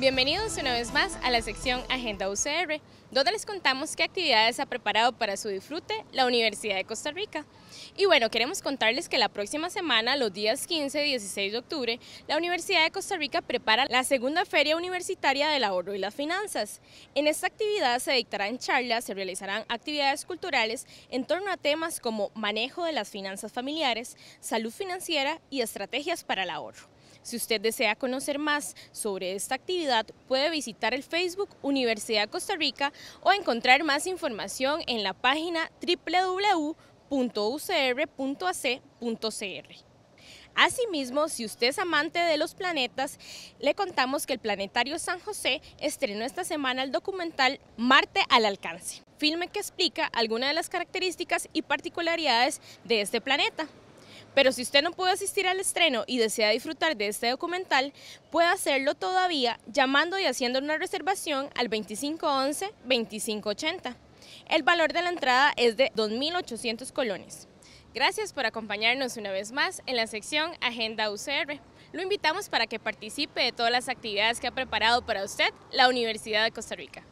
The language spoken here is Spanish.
Bienvenidos una vez más a la sección Agenda UCR, donde les contamos qué actividades ha preparado para su disfrute la Universidad de Costa Rica. Y bueno, queremos contarles que la próxima semana, los días 15 y 16 de octubre, la Universidad de Costa Rica prepara la segunda Feria Universitaria del Ahorro y las Finanzas. En esta actividad se dictarán charlas, se realizarán actividades culturales en torno a temas como manejo de las finanzas familiares, salud financiera y estrategias para el ahorro. Si usted desea conocer más sobre esta actividad, puede visitar el Facebook Universidad Costa Rica o encontrar más información en la página www.ucr.ac.cr. Asimismo, si usted es amante de los planetas, le contamos que el Planetario San José estrenó esta semana el documental Marte al alcance, filme que explica algunas de las características y particularidades de este planeta. Pero si usted no pudo asistir al estreno y desea disfrutar de este documental, puede hacerlo todavía llamando y haciendo una reservación al 2511-2580. El valor de la entrada es de 2.800 colones. Gracias por acompañarnos una vez más en la sección Agenda UCR. Lo invitamos para que participe de todas las actividades que ha preparado para usted la Universidad de Costa Rica.